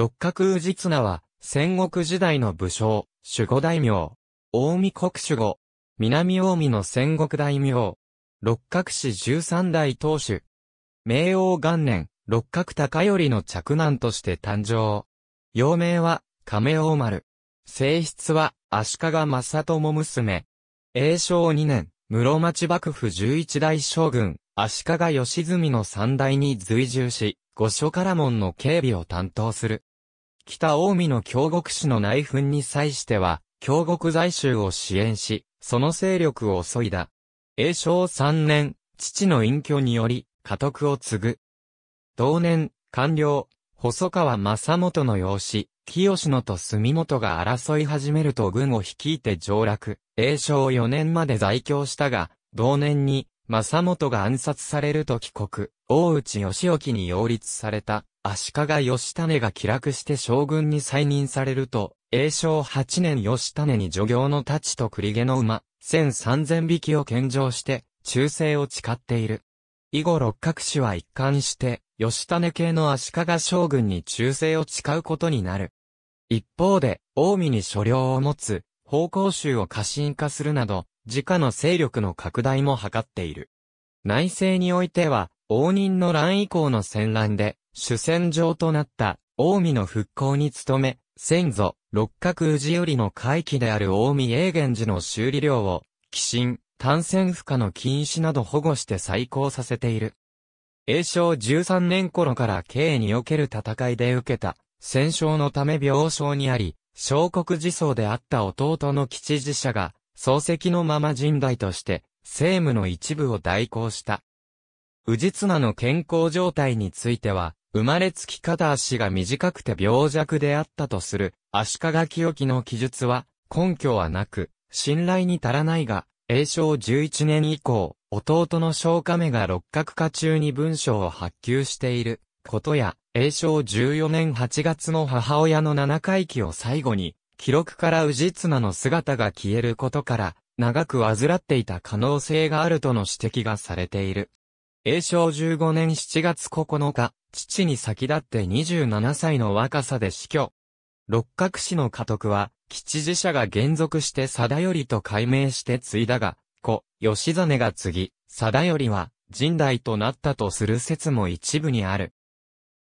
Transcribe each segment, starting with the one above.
六角治綱は、戦国時代の武将、守護大名。大見国守護。南大見の戦国大名。六角氏十三代当主。明王元年、六角高頼の嫡男として誕生。幼名は、亀王丸。性質は、足利正友娘。永正二年、室町幕府十一代将軍、足利義澄の三代に随従し、御所から門の警備を担当する。北近江の京極氏の内紛に際しては、京極在州を支援し、その勢力を襲いだ。永正三年、父の隠居により、家督を継ぐ。同年、官僚、細川正元の養子、清野と住元が争い始めると軍を率いて上落。永正四年まで在京したが、同年に、政元が暗殺されると帰国、大内義興に擁立された、足利義種が気楽して将軍に再任されると、永正8年義種に助行の太刀と栗毛の馬、千三千匹を献上して、忠誠を誓っている。以後六角氏は一貫して、義種系の足利将軍に忠誠を誓うことになる。一方で、近江に所領を持つ、方向集を過信化するなど、自家の勢力の拡大も図っている。内政においては、応仁の乱以降の戦乱で、主戦場となった、近江の復興に努め、先祖、六角氏よりの回帰である近江永元寺の修理料を、寄進、単線負荷の禁止など保護して再興させている。永正13年頃から慶における戦いで受けた、戦傷のため病床にあり、小国自走であった弟の吉寺社が、漱石のまま人代として、政務の一部を代行した。氏綱の健康状態については、生まれつき片足が短くて病弱であったとする、足利清木の記述は、根拠はなく、信頼に足らないが、永正11年以降、弟の小亀が六角化中に文章を発給していることや、永正14年8月の母親の七回忌を最後に、記録から氏綱の姿が消えることから、長く患っていた可能性があるとの指摘がされている。永正15年7月9日、父に先立って27歳の若さで死去。六角氏の家督は、吉寺社が現続して貞頼と改名して継いだが、子、吉実が継ぎ、貞頼は、神代となったとする説も一部にある。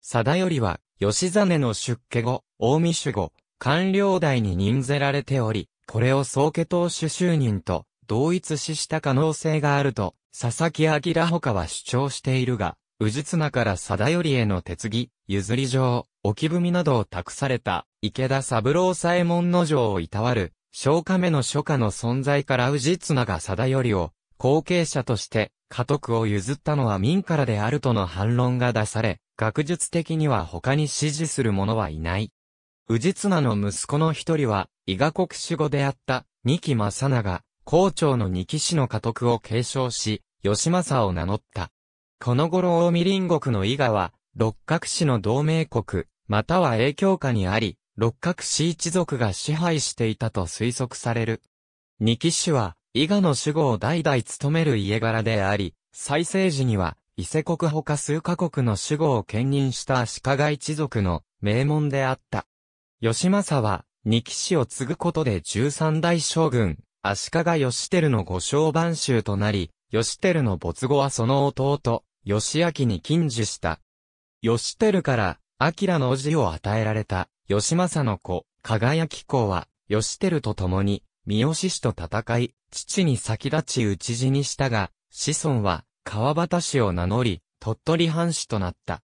貞頼は、吉実の出家後、大見守護、官僚代に任ぜられており、これを総家党首就任と同一視した可能性があると、佐々木明他は主張しているが、治綱から定頼への手継ぎ、譲り状、置き踏みなどを託された、池田三郎左衛門の城をいたわる、商家目の書家の存在から治綱が定頼を、後継者として、家督を譲ったのは民からであるとの反論が出され、学術的には他に支持する者はいない。治綱の息子の一人は、伊賀国守護であった、二木正長、校長の二木氏の家督を継承し、義政を名乗った。この頃近江林国の伊賀は、六角氏の同盟国、または影響下にあり、六角氏一族が支配していたと推測される。二木氏は、伊賀の守護を代々務める家柄であり、再生時には、伊勢国他数カ国の守護を兼任した足利一族の名門であった。義政は、二騎士を継ぐことで十三代将軍、足利義輝の御章番衆となり、義輝の没後はその弟、義明に禁じした。義輝から、明の字を与えられた、義政の子、輝公は、義輝と共に、三好氏と戦い、父に先立ち討ち死にしたが、子孫は、川端氏を名乗り、鳥取藩士となった。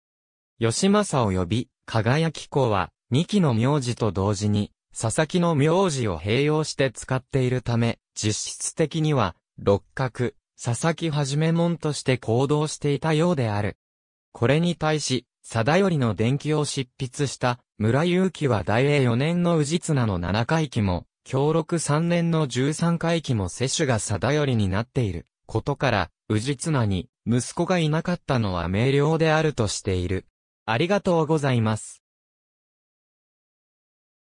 義政を呼び、輝公は、二期の名字と同時に、佐々木の名字を併用して使っているため、実質的には、六角、佐々木はじめもんとして行動していたようである。これに対し、貞頼の伝記を執筆した村祐樹は大英4年の氏綱の7回忌も、協禄3年の13回忌も接種が定頼になっていることから、氏綱に息子がいなかったのは明瞭であるとしている。ありがとうございます。